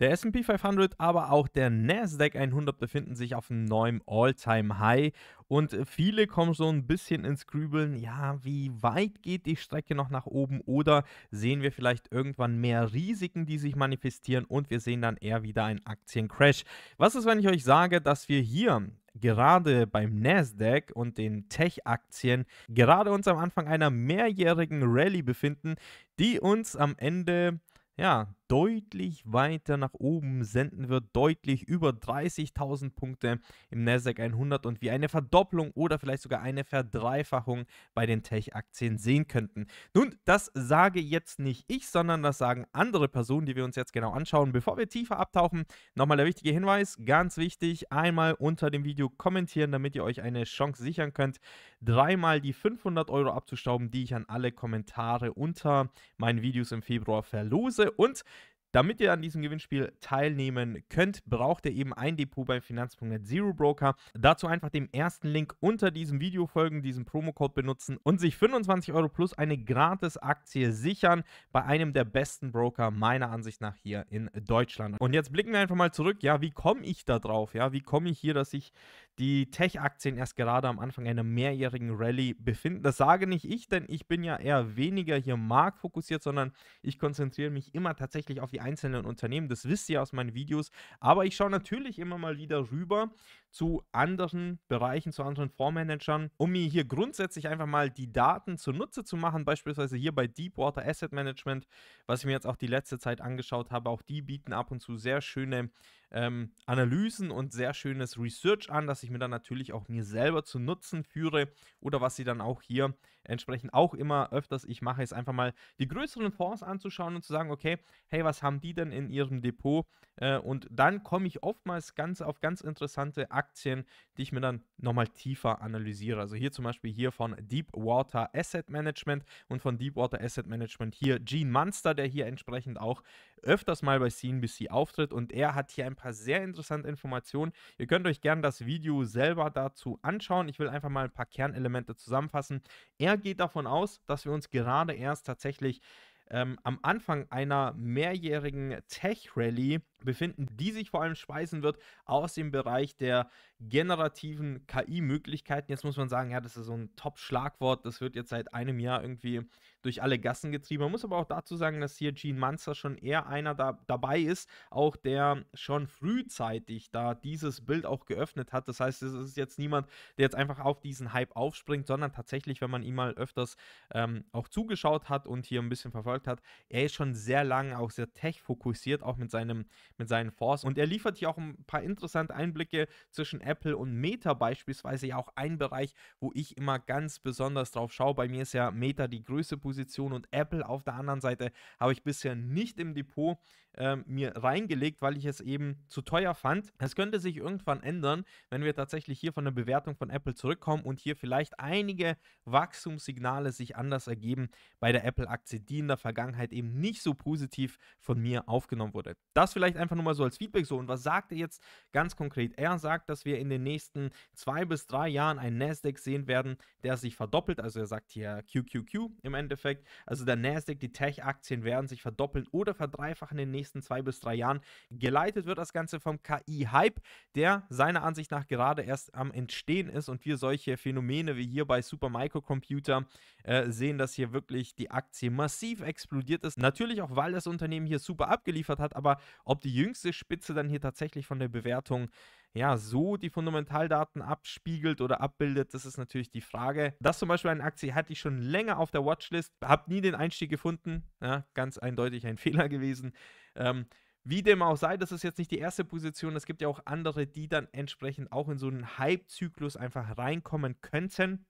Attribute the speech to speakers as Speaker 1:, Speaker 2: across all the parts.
Speaker 1: Der SP 500, aber auch der NASDAQ 100 befinden sich auf einem neuen All-Time-High und viele kommen so ein bisschen ins Grübeln, ja, wie weit geht die Strecke noch nach oben oder sehen wir vielleicht irgendwann mehr Risiken, die sich manifestieren und wir sehen dann eher wieder einen Aktiencrash. Was ist, wenn ich euch sage, dass wir hier gerade beim Nasdaq und den Tech-Aktien gerade uns am Anfang einer mehrjährigen Rallye befinden, die uns am Ende ja deutlich weiter nach oben senden wird, deutlich über 30.000 Punkte im Nasdaq 100 und wir eine Verdopplung oder vielleicht sogar eine Verdreifachung bei den Tech-Aktien sehen könnten. Nun, das sage jetzt nicht ich, sondern das sagen andere Personen, die wir uns jetzt genau anschauen. Bevor wir tiefer abtauchen, nochmal der wichtige Hinweis, ganz wichtig, einmal unter dem Video kommentieren, damit ihr euch eine Chance sichern könnt, dreimal die 500 Euro abzustauben, die ich an alle Kommentare unter meinen Videos im Februar verlose und damit ihr an diesem Gewinnspiel teilnehmen könnt, braucht ihr eben ein Depot beim Finanz.net Zero Broker. Dazu einfach dem ersten Link unter diesem Video folgen, diesen Promocode benutzen und sich 25 Euro plus eine Gratis-Aktie sichern bei einem der besten Broker meiner Ansicht nach hier in Deutschland. Und jetzt blicken wir einfach mal zurück. Ja, wie komme ich da drauf? Ja, wie komme ich hier, dass ich die Tech-Aktien erst gerade am Anfang einer mehrjährigen Rallye befinden. Das sage nicht ich, denn ich bin ja eher weniger hier marktfokussiert, sondern ich konzentriere mich immer tatsächlich auf die einzelnen Unternehmen. Das wisst ihr aus meinen Videos. Aber ich schaue natürlich immer mal wieder rüber zu anderen Bereichen, zu anderen Fondsmanagern, um mir hier grundsätzlich einfach mal die Daten zunutze zu machen. Beispielsweise hier bei Deepwater Asset Management, was ich mir jetzt auch die letzte Zeit angeschaut habe. Auch die bieten ab und zu sehr schöne ähm, Analysen und sehr schönes Research an, das ich mir dann natürlich auch mir selber zu Nutzen führe oder was sie dann auch hier entsprechend auch immer öfters ich mache, ist einfach mal die größeren Fonds anzuschauen und zu sagen, okay, hey, was haben die denn in ihrem Depot? Äh, und dann komme ich oftmals ganz auf ganz interessante Aktien, die ich mir dann nochmal tiefer analysiere. Also hier zum Beispiel hier von Deepwater Asset Management und von Deepwater Asset Management hier Gene Munster, der hier entsprechend auch öfters mal bei CNBC auftritt und er hat hier ein paar sehr interessante Informationen. Ihr könnt euch gerne das Video selber dazu anschauen. Ich will einfach mal ein paar Kernelemente zusammenfassen. Er er geht davon aus, dass wir uns gerade erst tatsächlich ähm, am Anfang einer mehrjährigen Tech-Rally befinden, die sich vor allem speisen wird aus dem Bereich der generativen KI-Möglichkeiten. Jetzt muss man sagen, ja, das ist so ein Top-Schlagwort, das wird jetzt seit einem Jahr irgendwie durch alle Gassen getrieben. Man muss aber auch dazu sagen, dass hier Gene Munster schon eher einer da, dabei ist, auch der schon frühzeitig da dieses Bild auch geöffnet hat. Das heißt, es ist jetzt niemand, der jetzt einfach auf diesen Hype aufspringt, sondern tatsächlich, wenn man ihm mal öfters ähm, auch zugeschaut hat und hier ein bisschen verfolgt hat, er ist schon sehr lang auch sehr tech-fokussiert, auch mit seinem mit seinen Force. Und er liefert hier auch ein paar interessante Einblicke zwischen Apple und Meta beispielsweise, ja auch ein Bereich, wo ich immer ganz besonders drauf schaue. Bei mir ist ja Meta die größte Position und Apple auf der anderen Seite habe ich bisher nicht im Depot äh, mir reingelegt, weil ich es eben zu teuer fand. Es könnte sich irgendwann ändern, wenn wir tatsächlich hier von der Bewertung von Apple zurückkommen und hier vielleicht einige Wachstumssignale sich anders ergeben bei der Apple-Aktie, die in der Vergangenheit eben nicht so positiv von mir aufgenommen wurde. Das vielleicht einfach einfach nur mal so als Feedback so. Und was sagt er jetzt ganz konkret? Er sagt, dass wir in den nächsten zwei bis drei Jahren einen Nasdaq sehen werden, der sich verdoppelt. Also er sagt hier QQQ im Endeffekt. Also der Nasdaq, die Tech-Aktien werden sich verdoppeln oder verdreifachen in den nächsten zwei bis drei Jahren. Geleitet wird das Ganze vom KI-Hype, der seiner Ansicht nach gerade erst am Entstehen ist und wir solche Phänomene wie hier bei Super Microcomputer äh, sehen, dass hier wirklich die Aktie massiv explodiert ist. Natürlich auch, weil das Unternehmen hier super abgeliefert hat, aber ob die jüngste Spitze dann hier tatsächlich von der Bewertung ja, so die Fundamentaldaten abspiegelt oder abbildet, das ist natürlich die Frage. Das zum Beispiel eine Aktie hatte ich schon länger auf der Watchlist, habe nie den Einstieg gefunden, ja, ganz eindeutig ein Fehler gewesen. Ähm, wie dem auch sei, das ist jetzt nicht die erste Position. Es gibt ja auch andere, die dann entsprechend auch in so einen Hype-Zyklus einfach reinkommen könnten.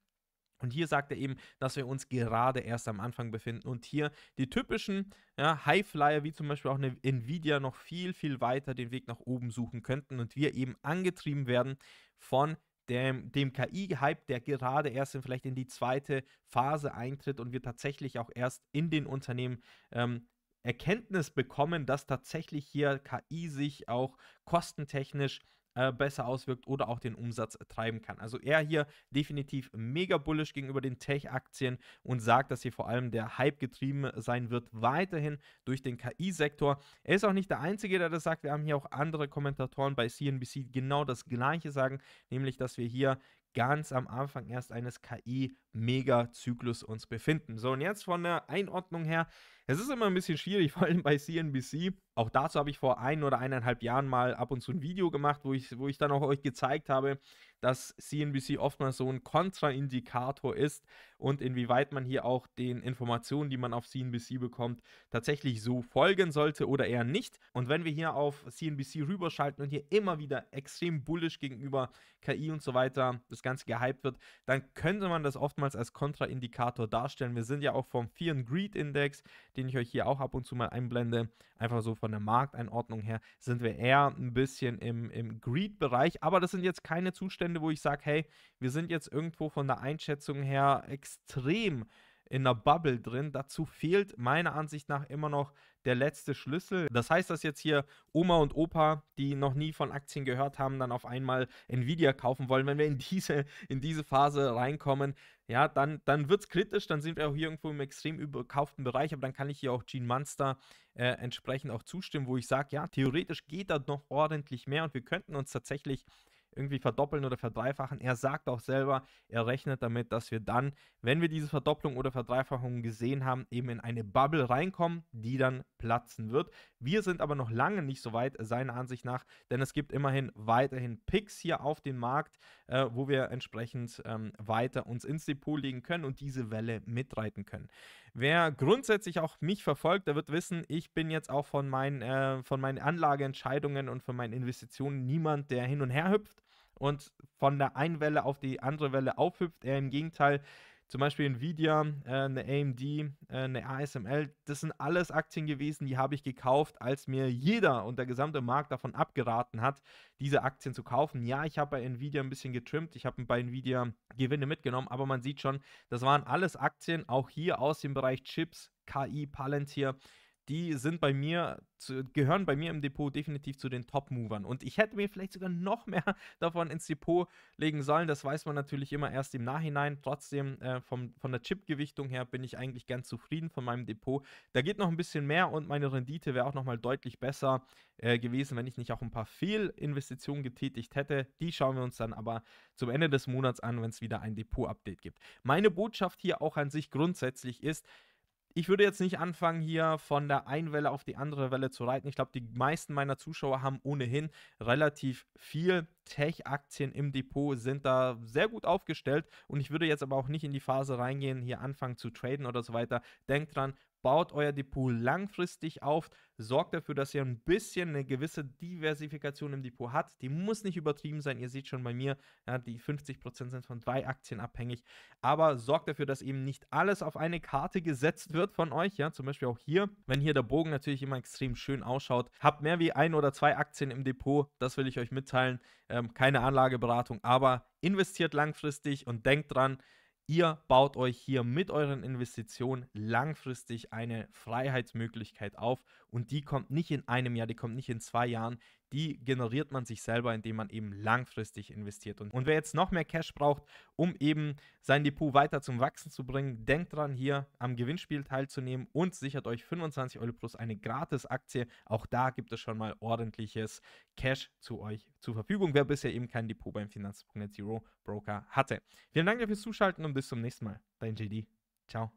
Speaker 1: Und hier sagt er eben, dass wir uns gerade erst am Anfang befinden und hier die typischen ja, Highflyer, wie zum Beispiel auch eine Nvidia, noch viel, viel weiter den Weg nach oben suchen könnten und wir eben angetrieben werden von dem, dem KI-Hype, der gerade erst in vielleicht in die zweite Phase eintritt und wir tatsächlich auch erst in den Unternehmen ähm, Erkenntnis bekommen, dass tatsächlich hier KI sich auch kostentechnisch äh, besser auswirkt oder auch den Umsatz treiben kann. Also er hier definitiv mega bullish gegenüber den Tech-Aktien und sagt, dass hier vor allem der Hype getrieben sein wird, weiterhin durch den KI-Sektor. Er ist auch nicht der Einzige, der das sagt. Wir haben hier auch andere Kommentatoren bei CNBC, die genau das Gleiche sagen, nämlich, dass wir hier ganz am Anfang erst eines ki megazyklus uns befinden. So, und jetzt von der Einordnung her, es ist immer ein bisschen schwierig, vor allem bei CNBC. Auch dazu habe ich vor ein oder eineinhalb Jahren mal ab und zu ein Video gemacht, wo ich, wo ich dann auch euch gezeigt habe, dass CNBC oftmals so ein Kontraindikator ist und inwieweit man hier auch den Informationen, die man auf CNBC bekommt, tatsächlich so folgen sollte oder eher nicht. Und wenn wir hier auf CNBC rüberschalten und hier immer wieder extrem bullisch gegenüber KI und so weiter das Ganze gehypt wird, dann könnte man das oftmals als Kontraindikator darstellen. Wir sind ja auch vom Fear and Greed Index, den ich euch hier auch ab und zu mal einblende, einfach so von der Markteinordnung her, sind wir eher ein bisschen im, im Greed-Bereich, aber das sind jetzt keine Zustände, Umstände, wo ich sage, hey, wir sind jetzt irgendwo von der Einschätzung her extrem in einer Bubble drin. Dazu fehlt meiner Ansicht nach immer noch der letzte Schlüssel. Das heißt, dass jetzt hier Oma und Opa, die noch nie von Aktien gehört haben, dann auf einmal Nvidia kaufen wollen. Wenn wir in diese, in diese Phase reinkommen, ja, dann, dann wird es kritisch, dann sind wir auch hier irgendwo im extrem überkauften Bereich, aber dann kann ich hier auch Gene Munster äh, entsprechend auch zustimmen, wo ich sage, ja, theoretisch geht da noch ordentlich mehr und wir könnten uns tatsächlich irgendwie verdoppeln oder verdreifachen. Er sagt auch selber, er rechnet damit, dass wir dann, wenn wir diese Verdopplung oder Verdreifachung gesehen haben, eben in eine Bubble reinkommen, die dann platzen wird. Wir sind aber noch lange nicht so weit, seiner Ansicht nach, denn es gibt immerhin weiterhin Picks hier auf dem Markt, äh, wo wir entsprechend ähm, weiter uns ins Depot legen können und diese Welle mitreiten können. Wer grundsätzlich auch mich verfolgt, der wird wissen, ich bin jetzt auch von meinen, äh, von meinen Anlageentscheidungen und von meinen Investitionen niemand, der hin und her hüpft und von der einen Welle auf die andere Welle aufhüpft. Er im Gegenteil, zum Beispiel Nvidia, äh, eine AMD, äh, eine ASML, das sind alles Aktien gewesen, die habe ich gekauft, als mir jeder und der gesamte Markt davon abgeraten hat, diese Aktien zu kaufen. Ja, ich habe bei Nvidia ein bisschen getrimmt, ich habe bei Nvidia Gewinne mitgenommen, aber man sieht schon, das waren alles Aktien, auch hier aus dem Bereich Chips, KI, Palantir, die sind bei mir, zu, gehören bei mir im Depot definitiv zu den Top-Movern. Und ich hätte mir vielleicht sogar noch mehr davon ins Depot legen sollen. Das weiß man natürlich immer erst im Nachhinein. Trotzdem, äh, vom, von der Chip-Gewichtung her bin ich eigentlich ganz zufrieden von meinem Depot. Da geht noch ein bisschen mehr und meine Rendite wäre auch nochmal deutlich besser äh, gewesen, wenn ich nicht auch ein paar Fehlinvestitionen getätigt hätte. Die schauen wir uns dann aber zum Ende des Monats an, wenn es wieder ein Depot-Update gibt. Meine Botschaft hier auch an sich grundsätzlich ist, ich würde jetzt nicht anfangen, hier von der einen Welle auf die andere Welle zu reiten. Ich glaube, die meisten meiner Zuschauer haben ohnehin relativ viel Tech-Aktien im Depot, sind da sehr gut aufgestellt. Und ich würde jetzt aber auch nicht in die Phase reingehen, hier anfangen zu traden oder so weiter. Denkt dran, baut euer Depot langfristig auf, sorgt dafür, dass ihr ein bisschen eine gewisse Diversifikation im Depot habt. Die muss nicht übertrieben sein. Ihr seht schon bei mir, ja, die 50% sind von drei Aktien abhängig. Aber sorgt dafür, dass eben nicht alles auf eine Karte gesetzt wird von euch. Ja, zum Beispiel auch hier, wenn hier der Bogen natürlich immer extrem schön ausschaut. Habt mehr wie ein oder zwei Aktien im Depot. Das will ich euch mitteilen. Ähm, keine Anlageberatung, aber investiert langfristig und denkt dran, Ihr baut euch hier mit euren Investitionen langfristig eine Freiheitsmöglichkeit auf und die kommt nicht in einem Jahr, die kommt nicht in zwei Jahren, die generiert man sich selber, indem man eben langfristig investiert. Und, und wer jetzt noch mehr Cash braucht, um eben sein Depot weiter zum Wachsen zu bringen, denkt dran, hier am Gewinnspiel teilzunehmen und sichert euch 25 Euro plus eine Gratis-Aktie. Auch da gibt es schon mal ordentliches Cash zu euch zur Verfügung, wer bisher eben kein Depot beim Finanz.net Zero Broker hatte. Vielen Dank fürs Zuschalten und bis zum nächsten Mal. Dein JD. Ciao.